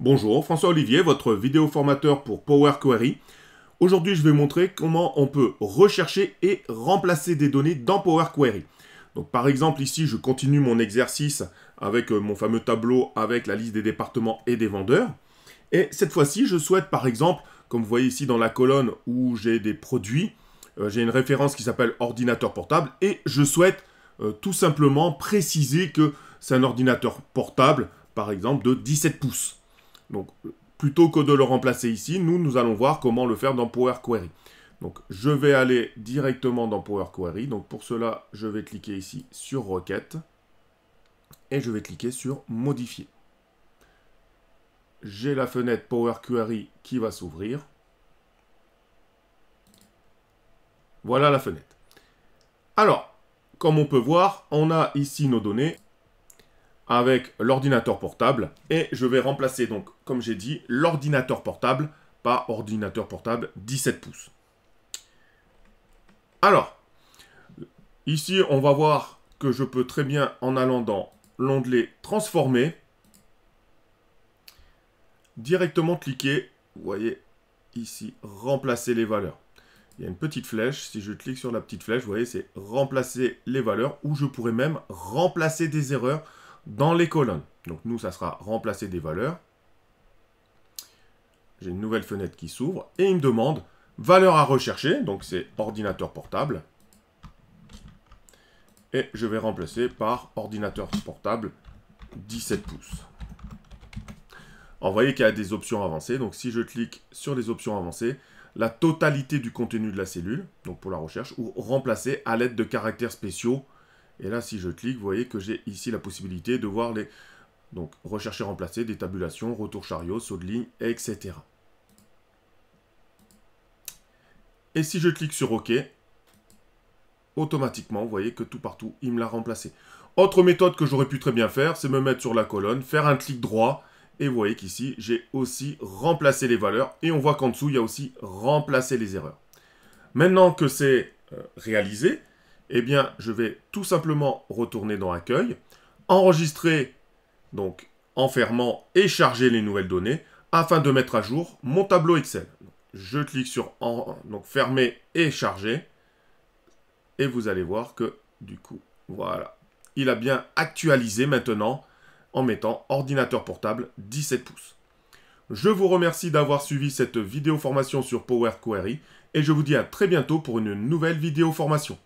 Bonjour, François Olivier, votre vidéo formateur pour Power Query. Aujourd'hui, je vais montrer comment on peut rechercher et remplacer des données dans Power Query. Donc, par exemple, ici, je continue mon exercice avec euh, mon fameux tableau avec la liste des départements et des vendeurs. Et cette fois-ci, je souhaite, par exemple, comme vous voyez ici dans la colonne où j'ai des produits, euh, j'ai une référence qui s'appelle ordinateur portable et je souhaite euh, tout simplement préciser que c'est un ordinateur portable, par exemple, de 17 pouces. Donc, plutôt que de le remplacer ici, nous, nous allons voir comment le faire dans Power Query. Donc, je vais aller directement dans Power Query. Donc, pour cela, je vais cliquer ici sur Requête et je vais cliquer sur Modifier. J'ai la fenêtre Power Query qui va s'ouvrir. Voilà la fenêtre. Alors, comme on peut voir, on a ici nos données avec l'ordinateur portable. Et je vais remplacer donc, comme j'ai dit, l'ordinateur portable par ordinateur portable 17 pouces. Alors, ici, on va voir que je peux très bien, en allant dans l'onglet Transformer, directement cliquer, vous voyez, ici, remplacer les valeurs. Il y a une petite flèche, si je clique sur la petite flèche, vous voyez, c'est remplacer les valeurs, ou je pourrais même remplacer des erreurs dans les colonnes. Donc nous, ça sera remplacer des valeurs. J'ai une nouvelle fenêtre qui s'ouvre et il me demande valeur à rechercher, donc c'est ordinateur portable. Et je vais remplacer par ordinateur portable 17 pouces. Envoyez qu'il y a des options avancées. Donc si je clique sur les options avancées, la totalité du contenu de la cellule, donc pour la recherche, ou remplacer à l'aide de caractères spéciaux et là, si je clique, vous voyez que j'ai ici la possibilité de voir les... Donc, rechercher, remplacer, des tabulations, retour chariot, saut de ligne, etc. Et si je clique sur OK, automatiquement, vous voyez que tout partout, il me l'a remplacé. Autre méthode que j'aurais pu très bien faire, c'est me mettre sur la colonne, faire un clic droit, et vous voyez qu'ici, j'ai aussi remplacé les valeurs, et on voit qu'en dessous, il y a aussi remplacer les erreurs. Maintenant que c'est euh, réalisé, eh bien, je vais tout simplement retourner dans Accueil, enregistrer, donc en fermant et charger les nouvelles données afin de mettre à jour mon tableau Excel. Je clique sur donc fermer et charger et vous allez voir que du coup, voilà, il a bien actualisé maintenant en mettant ordinateur portable 17 pouces. Je vous remercie d'avoir suivi cette vidéo formation sur Power Query et je vous dis à très bientôt pour une nouvelle vidéo formation.